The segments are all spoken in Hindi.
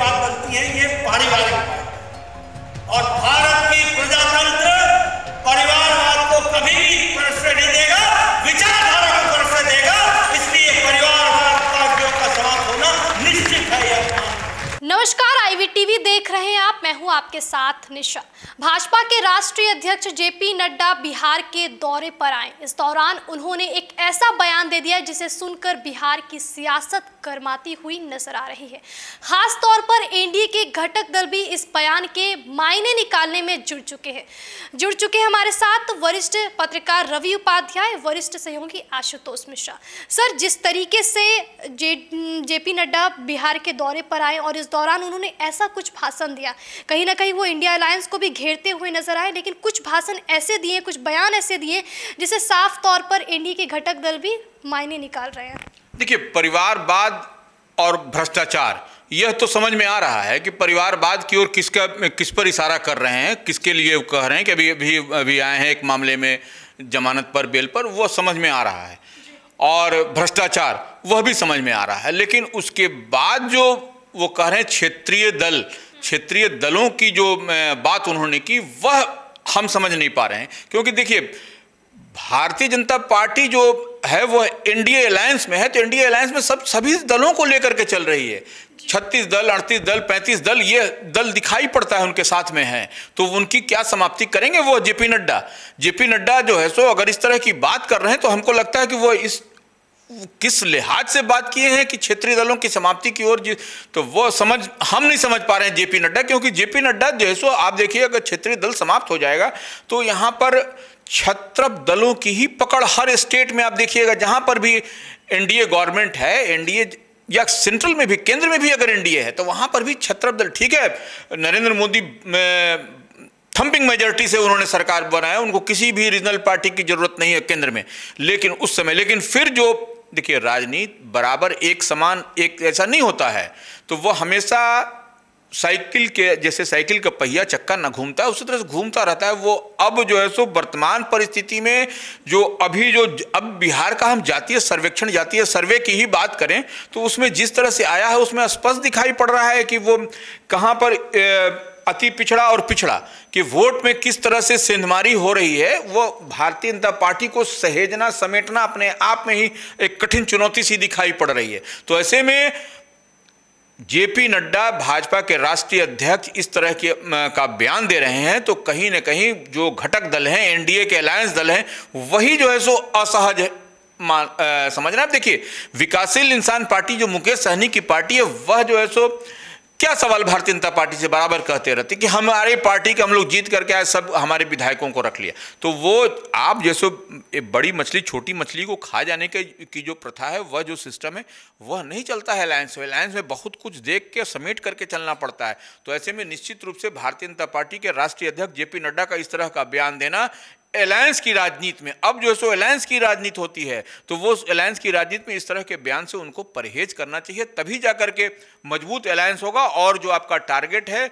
बात बनती है ये पारिवारिक और भारत की प्रजातंत्र परिवारवाद को कभी भी प्रश्रय नहीं देगा विचारधारा को प्रश्रय देगा इसलिए परिवारवाद पार्टियों का समाप्त होना निश्चित है नमस्कार आईवी टीवी देख रहे हैं आप मैं हूं आप आपके साथ निशा भाजपा के राष्ट्रीय अध्यक्ष जेपी नड्डा बिहार के दौरे पर आए इस दौरान उन्होंने एक ऐसा बयान दे दिया जिसे सुनकर बिहार की सियासत गर्माती हुई नजर आ रही है खास तौर पर एनडीए के घटक दल भी इस बयान के मायने निकालने में जुड़ चुके हैं जुड़ चुके हैं हमारे साथ वरिष्ठ पत्रकार रवि उपाध्याय वरिष्ठ सहयोगी आशुतोष मिश्रा सर जिस तरीके से जे जेपी नड्डा बिहार के दौरे पर आए और इस दौरान उन्होंने ऐसा कुछ भाषण दिया कहीं ना कहीं कहीं वो इंडिया अलायंस को भी घेरते हुए नजर आए लेकिन कुछ भाषण ऐसे दिए कुछ बयान ऐसे दिए जिसे साफ तौर पर एनडीए के घटक दल भी मायने निकाल रहे हैं देखिए परिवारवाद और भ्रष्टाचार यह तो समझ में आ रहा है कि परिवारवाद की ओर किसका किस पर इशारा कर रहे हैं किसके लिए कह रहे हैं कि अभी अभी अभी आए हैं एक मामले में जमानत पर बेल पर वह समझ में आ रहा है और भ्रष्टाचार वह भी समझ में आ रहा है लेकिन उसके बाद जो वो कह रहे हैं क्षेत्रीय दल क्षेत्रीय दलों की जो बात उन्होंने की वह हम समझ नहीं पा रहे हैं क्योंकि देखिए भारतीय जनता पार्टी जो है वह एनडीए अलायंस में है तो एनडीए अलायंस में सब सभी दलों को लेकर के चल रही है छत्तीस दल अड़तीस दल पैंतीस दल ये दल दिखाई पड़ता है उनके साथ में है तो उनकी क्या समाप्ति करेंगे वो जेपी नड्डा जेपी नड्डा जो है सो अगर इस तरह की बात कर रहे हैं तो हमको लगता है कि वो इस किस लिहाज से बात किए हैं कि क्षेत्रीय दलों की समाप्ति की ओर तो वो समझ हम नहीं समझ पा रहे हैं जेपी नड्डा क्योंकि जेपी नड्डा जो है सो आप देखिए अगर क्षेत्रीय दल समाप्त हो जाएगा तो यहाँ पर छत्रप दलों की ही पकड़ हर स्टेट में आप देखिएगा जहाँ पर भी एनडीए गवर्नमेंट है एनडीए या सेंट्रल में भी केंद्र में भी अगर एनडीए है तो वहाँ पर भी छत्रप दल ठीक है नरेंद्र मोदी थम्पिंग मेजोरिटी से उन्होंने सरकार बनाया उनको किसी भी रीजनल पार्टी की जरूरत नहीं है केंद्र में लेकिन उस समय लेकिन फिर जो देखिए राजनीति बराबर एक समान एक ऐसा नहीं होता है तो वह हमेशा साइकिल के जैसे साइकिल का पहिया चक्का ना घूमता है उसी तरह से घूमता रहता है वो अब जो है सो वर्तमान परिस्थिति में जो अभी जो अब बिहार का हम जातीय सर्वेक्षण जातीय सर्वे की ही बात करें तो उसमें जिस तरह से आया है उसमें स्पष्ट दिखाई पड़ रहा है कि वो कहाँ पर ए, अति पिछड़ा और पिछड़ा कि वोट में किस तरह से सिंधमारी हो रही है वो भारतीय जनता पार्टी को सहेजना समेटना अपने आप में ही एक कठिन चुनौती सी दिखाई पड़ रही है तो ऐसे में जेपी नड्डा भाजपा के राष्ट्रीय अध्यक्ष इस तरह के का बयान दे रहे हैं तो कहीं ना कहीं जो घटक दल हैं एनडीए के अलायंस दल हैं वही जो है सो असहज है मान समझना आप देखिए विकासशील इंसान पार्टी जो मुकेश सहनी की पार्टी है वह जो है सो क्या सवाल भारतीय जनता पार्टी से बराबर कहते रहते कि हमारी पार्टी के हम लोग जीत करके आए सब हमारे विधायकों को रख लिया तो वो आप जैसे एक बड़ी मछली छोटी मछली को खा जाने के की जो प्रथा है वह जो सिस्टम है वह नहीं चलता है अलायंस में अलायंस में बहुत कुछ देख के समेट करके चलना पड़ता है तो ऐसे में निश्चित रूप से भारतीय जनता पार्टी के राष्ट्रीय अध्यक्ष जेपी नड्डा का इस तरह का बयान देना अलायंस की राजनीति में अब जो है सो अलायंस की राजनीति होती है तो वो अलायंस की राजनीति में इस तरह के बयान से उनको परहेज करना चाहिए तभी जा करके मजबूत अलायंस होगा और जो आपका टारगेट है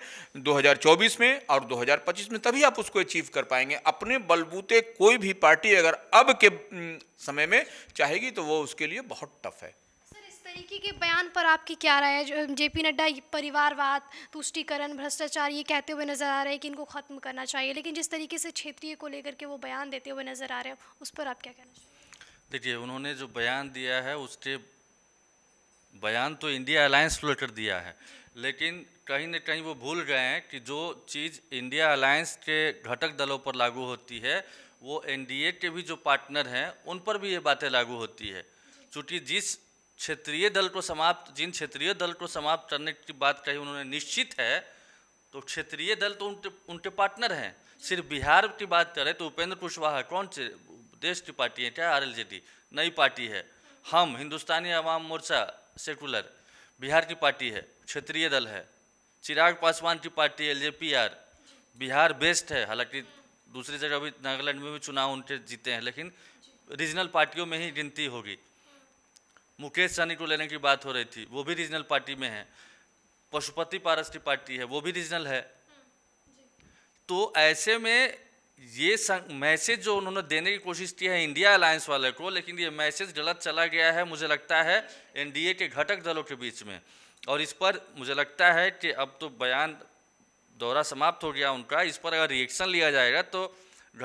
2024 में और 2025 में तभी आप उसको अचीव कर पाएंगे अपने बलबूते कोई भी पार्टी अगर अब के हम्म, समय में चाहेगी तो वो उसके लिए बहुत टफ है तरीके के बयान पर आपकी क्या राय है जेपी नड्डा परिवारवाद तुष्टिकरण भ्रष्टाचार ये कहते हुए नजर आ रहे हैं कि इनको ख़त्म करना चाहिए लेकिन जिस तरीके से क्षेत्रीय को लेकर के वो बयान देते हुए नजर आ रहे हैं उस पर आप क्या कहना चाहिए देखिए उन्होंने जो बयान दिया है उसके बयान तो इंडिया अलायंस को लेकर दिया है लेकिन कहीं ना कहीं वो भूल गए हैं कि जो चीज़ इंडिया अलायंस के घटक दलों पर लागू होती है वो एनडीए के भी जो पार्टनर हैं उन पर भी ये बातें लागू होती है चूँकि जिस क्षेत्रीय दल को समाप्त जिन क्षेत्रीय दल को समाप्त करने की बात कही उन्होंने निश्चित है तो क्षेत्रीय दल तो उनके उनके पार्टनर हैं सिर्फ बिहार की बात करें तो उपेंद्र कुशवाहा कौन से देश की पार्टी है क्या आर नई पार्टी है हम हिंदुस्तानी अवाम मोर्चा सेकुलर बिहार की पार्टी है क्षेत्रीय दल है चिराग पासवान की पार्टी एल बिहार बेस्ट है हालांकि दूसरी जगह अभी नागालैंड में भी चुनाव उनके जीते हैं लेकिन रीजनल पार्टियों में ही गिनती होगी मुकेश सहनी को लेने की बात हो रही थी वो भी रीजनल पार्टी में है पशुपति पारस की पार्टी है वो भी रीजनल है तो ऐसे में ये मैसेज जो उन्होंने देने की कोशिश की है इंडिया अलायंस वाले को लेकिन ये मैसेज गलत चला गया है मुझे लगता है एनडीए के घटक दलों के बीच में और इस पर मुझे लगता है कि अब तो बयान दौरा समाप्त हो गया उनका इस पर अगर रिएक्शन लिया जाएगा तो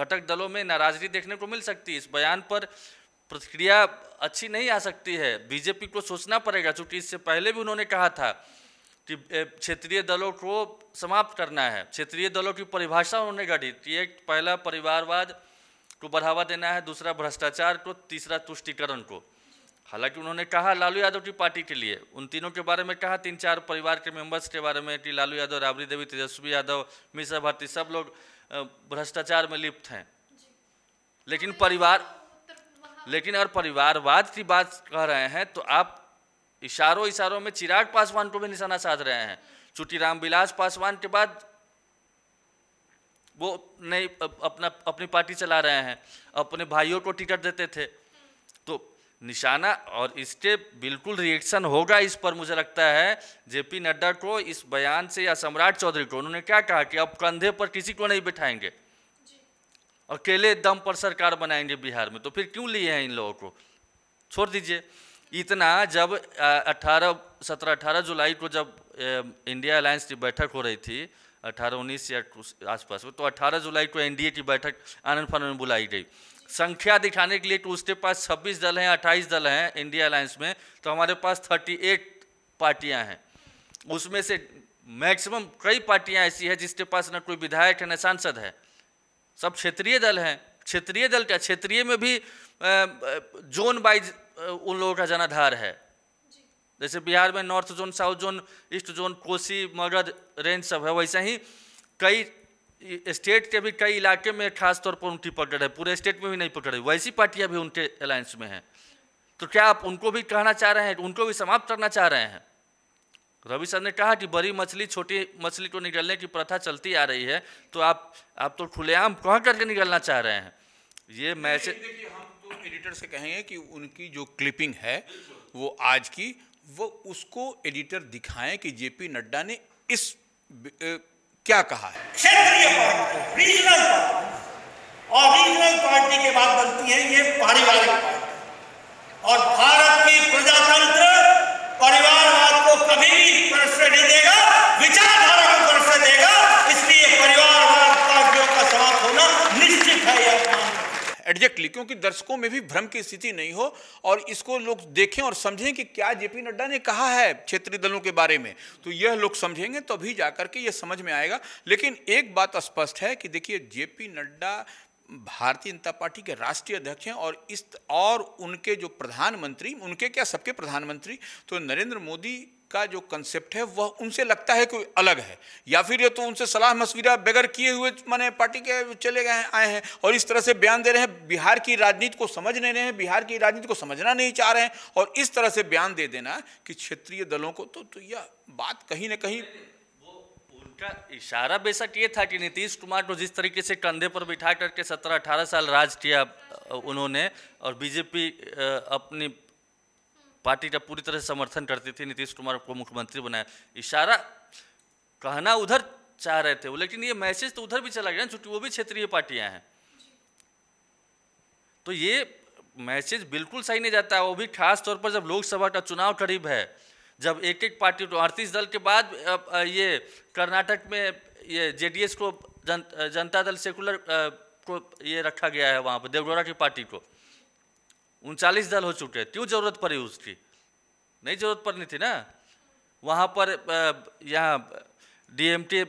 घटक दलों में नाराजगी देखने को मिल सकती है इस बयान पर प्रतिक्रिया अच्छी नहीं आ सकती है बीजेपी को सोचना पड़ेगा चूंकि इससे पहले भी उन्होंने कहा था कि क्षेत्रीय दलों को समाप्त करना है क्षेत्रीय दलों की परिभाषा उन्होंने गढ़ी कि एक पहला परिवारवाद को बढ़ावा देना है दूसरा भ्रष्टाचार को तीसरा तुष्टिकरण को हालांकि उन्होंने कहा लालू यादव की पार्टी के लिए उन तीनों के बारे में कहा तीन चार परिवार के मेंबर्स के बारे में कि लालू यादव राबड़ी देवी तेजस्वी यादव मिश्रा भारती सब लोग भ्रष्टाचार में लिप्त हैं लेकिन परिवार लेकिन अगर परिवारवाद की बात कह रहे हैं तो आप इशारों इशारों में चिराग पासवान को भी निशाना साध रहे हैं चूंकि रामविलास पासवान के बाद वो नहीं अपना अपनी पार्टी चला रहे हैं अपने भाइयों को टिकट देते थे तो निशाना और इसके बिल्कुल रिएक्शन होगा इस पर मुझे लगता है जेपी नड्डा को इस बयान से या सम्राट चौधरी को उन्होंने क्या कहा कि अब कंधे पर किसी को नहीं बिठाएंगे अकेले दम पर सरकार बनाएंगे बिहार में तो फिर क्यों लिए हैं इन लोगों को छोड़ दीजिए इतना जब अट्ठारह सत्रह अठारह जुलाई को जब इंडिया अलायंस की बैठक हो रही थी अठारह उन्नीस या आसपास में तो अट्ठारह जुलाई को एनडीए की बैठक आनंद फानंद में बुलाई गई संख्या दिखाने के लिए तो उसके पास छब्बीस दल हैं अट्ठाईस दल हैं इंडिया अलायंस में तो हमारे पास थर्टी एट पार्टियाँ हैं उसमें से मैक्सिमम कई पार्टियाँ ऐसी हैं जिसके पास न कोई विधायक है न सांसद है सब क्षेत्रीय दल हैं क्षेत्रीय दल क्या क्षेत्रीय में भी जोन वाइज उन लोगों का जनाधार है जैसे बिहार में north zone south zone east zone Kosi Magadh range सब है वैसे ही कई स्टेट के भी कई इलाके में खास तौर पर उनकी पकड़ है पूरे स्टेट में भी नहीं पकड़ है वैसी पार्टियां भी उनके अलायंस में हैं तो क्या आप उनको भी कहना चाह रहे हैं उनको भी समाप्त करना चाह रहे हैं रवि सर ने कहा कि बड़ी मछली छोटी मछली को निगलने की प्रथा चलती आ रही है तो आप आप तो खुलेआम कहाँ करके निगलना चाह रहे हैं ये मैसेज हम तो एडिटर से कहेंगे कि उनकी जो क्लिपिंग है वो आज की वो उसको एडिटर दिखाएं कि जेपी नड्डा ने इस ए, क्या कहा है क्षेत्रीय पार्टी रीजनल पार्टी और रीजनल पार्टी के बाद बनती है ये पारिवारिक पार्टी एग्जैक्टली क्योंकि दर्शकों में भी भ्रम की स्थिति नहीं हो और इसको लोग देखें और समझें कि क्या जेपी नड्डा ने कहा है क्षेत्रीय दलों के बारे में तो यह लोग समझेंगे तभी तो जाकर के यह समझ में आएगा लेकिन एक बात स्पष्ट है कि देखिए जेपी नड्डा भारतीय जनता पार्टी के राष्ट्रीय अध्यक्ष हैं और इस और उनके जो प्रधानमंत्री उनके क्या सबके प्रधानमंत्री तो नरेंद्र मोदी का जो कंसेप्ट है वह उनसे लगता है कोई अलग है या फिर ये तो उनसे सलाह मशविरा बगैर किए हुए माने पार्टी के चले गए आए हैं और इस तरह से बयान दे रहे हैं बिहार की राजनीति को समझ नहीं रहे हैं बिहार की राजनीति को समझना नहीं चाह रहे हैं और इस तरह से बयान दे देना कि क्षेत्रीय दलों को तो, तो यह बात कहीं ना कहीं उनका इशारा बेशक ये था कि नीतीश कुमार को जिस तरीके से कंधे पर बिठा करके सत्रह अठारह साल राज किया उन्होंने और बीजेपी अपनी पार्टी का पूरी तरह समर्थन करती थी नीतीश कुमार को मुख्यमंत्री बनाया इशारा कहना उधर चाह रहे थे वो लेकिन ये मैसेज तो उधर भी चला गया चूंकि वो भी क्षेत्रीय पार्टियां हैं तो ये मैसेज बिल्कुल सही नहीं जाता है वो भी खास तौर पर जब लोकसभा का चुनाव करीब है जब एक एक पार्टी तो अड़तीस दल के बाद ये कर्नाटक में ये जेडीएस को जन, जनता दल सेकुलर को ये रखा गया है वहाँ पर देवगौरा की पार्टी को उनचालीस दल हो चुके हैं क्यों जरूरत पड़ी उसकी नहीं जरूरत पड़नी थी ना वहाँ पर यहाँ डीएमटी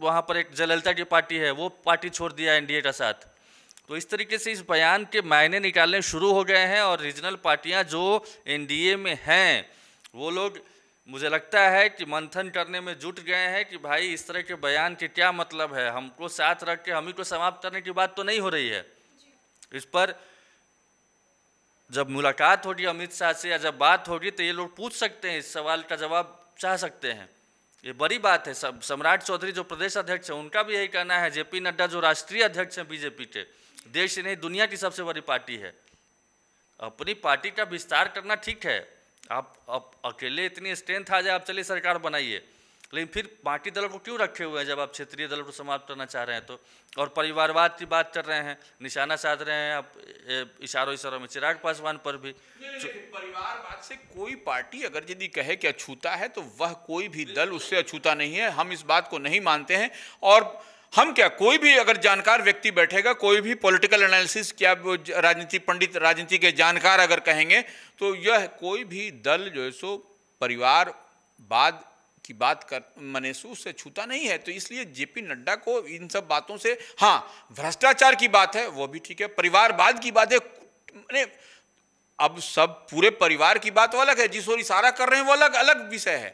वहाँ पर एक जयललिता की पार्टी है वो पार्टी छोड़ दिया एनडीए का साथ तो इस तरीके से इस बयान के मायने निकालने शुरू हो गए हैं और रीजनल पार्टियाँ जो एनडीए में हैं वो लोग मुझे लगता है कि मंथन करने में जुट गए हैं कि भाई इस तरह के बयान के क्या मतलब है हमको साथ रख के हम ही को समाप्त करने की बात तो नहीं हो रही है इस पर जब मुलाकात होगी अमित शाह से या जब बात होगी तो ये लोग पूछ सकते हैं इस सवाल का जवाब चाह सकते हैं ये बड़ी बात है सब सम्राट चौधरी जो प्रदेश अध्यक्ष हैं उनका भी यही कहना है जेपी नड्डा जो राष्ट्रीय अध्यक्ष हैं बीजेपी के देश नहीं दुनिया की सबसे बड़ी पार्टी है अपनी पार्टी का विस्तार करना ठीक है आप अब अकेले इतनी स्ट्रेंथ आ जाए आप चलिए सरकार बनाइए लेकिन फिर पार्टी दलों को क्यों रखे हुए हैं जब आप क्षेत्रीय दलों को समाप्त करना चाह रहे हैं तो और परिवारवाद की बात कर रहे हैं निशाना साध रहे हैं आप इशारों इशारों में चिराग पासवान पर भी परिवारवाद से कोई पार्टी अगर यदि कहे कि अछूता है तो वह कोई भी दल उससे अछूता नहीं है हम इस बात को नहीं मानते हैं और हम क्या कोई भी अगर जानकार व्यक्ति बैठेगा कोई भी पॉलिटिकल एनालिसिस क्या राजनीति पंडित राजनीति के जानकार अगर कहेंगे तो यह कोई भी दल जो है सो परिवार बाद की बात कर मनेसूस से छूता नहीं है तो इसलिए जेपी नड्डा को इन सब बातों से हाँ भ्रष्टाचार की बात है वो भी ठीक है परिवारवाद की बात है मैंने अब सब पूरे परिवार की बात वो अलग है जिस और इशारा कर रहे हैं वो अलग अलग विषय है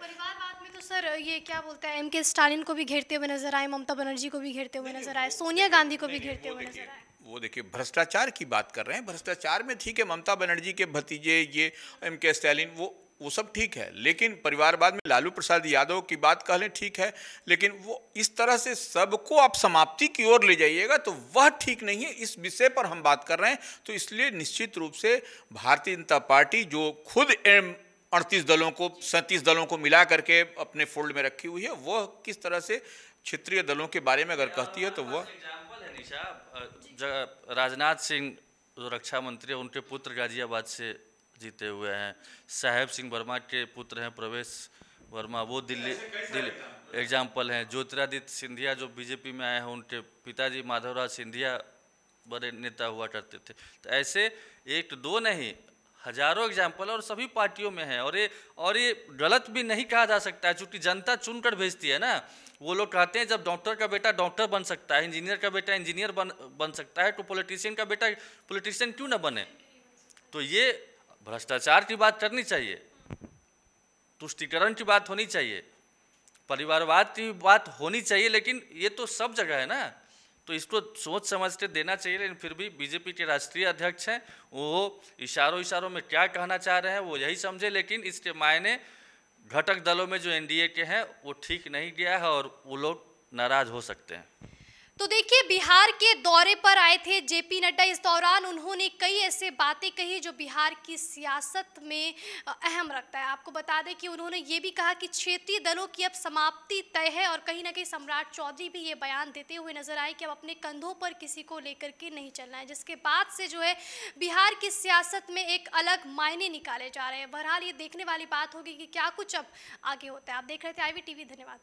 सर ये क्या बोलते हैं एम के स्टालिन को भी घेरते हुए नजर आए ममता बनर्जी को भी घेरते हुए नजर आए सोनिया गांधी को भी घेरते हुए नजर आए वो देखिए भ्रष्टाचार की बात कर रहे हैं भ्रष्टाचार में ठीक है ममता बनर्जी के भतीजे ये एम के स्टालिन वो वो सब ठीक है लेकिन परिवारवाद में लालू प्रसाद यादव की बात कह लें ठीक है लेकिन वो इस तरह से सबको आप समाप्ति की ओर ले जाइएगा तो वह ठीक नहीं है इस विषय पर हम बात कर रहे हैं तो इसलिए निश्चित रूप से भारतीय जनता पार्टी जो खुद एम अड़तीस दलों को सैंतीस दलों को मिला करके अपने फोल्ड में रखी हुई है वह किस तरह से क्षेत्रीय दलों के बारे में अगर कहती है तो हाँ, वह राजनाथ सिंह जो रक्षा मंत्री है उनके पुत्र गाजियाबाद से जीते हुए हैं साहेब सिंह वर्मा के पुत्र हैं प्रवेश वर्मा वो दिल्ली दिल्ली एग्जाम्पल हैं ज्योतिरादित्य सिंधिया जो बीजेपी में आए हैं उनके पिताजी माधवराव सिंधिया बड़े नेता हुआ करते थे तो ऐसे एक दो नहीं हजारों एग्जाम्पल और सभी पार्टियों में है और ये और ये गलत भी नहीं कहा जा सकता है चूंकि जनता चुनकर भेजती है ना वो लोग कहते हैं जब डॉक्टर का बेटा डॉक्टर बन सकता है इंजीनियर का बेटा इंजीनियर बन बन सकता है तो पॉलिटिशियन का बेटा पॉलिटिशियन क्यों ना बने तो ये भ्रष्टाचार की बात करनी चाहिए तुष्टिकरण की बात होनी चाहिए परिवारवाद की बात होनी चाहिए लेकिन ये तो सब जगह है ना तो इसको सोच समझ के देना चाहिए लेकिन फिर भी बीजेपी के राष्ट्रीय अध्यक्ष हैं वो इशारों इशारों में क्या कहना चाह रहे हैं वो यही समझे लेकिन इसके मायने घटक दलों में जो एनडीए के हैं वो ठीक नहीं गया है और वो लोग नाराज हो सकते हैं तो देखिए बिहार के दौरे पर आए थे जेपी नड्डा इस दौरान उन्होंने कई ऐसे बातें कही जो बिहार की सियासत में अहम रखता है आपको बता दें कि उन्होंने ये भी कहा कि क्षेत्रीय दलों की अब समाप्ति तय है और कहीं ना कहीं सम्राट चौधरी भी ये बयान देते हुए नजर आए कि अब अपने कंधों पर किसी को लेकर के नहीं चलना है जिसके बाद से जो है बिहार की सियासत में एक अलग मायने निकाले जा रहे हैं बहरहाल ये देखने वाली बात होगी कि क्या कुछ अब आगे होता है आप देख रहे थे आई वी धन्यवाद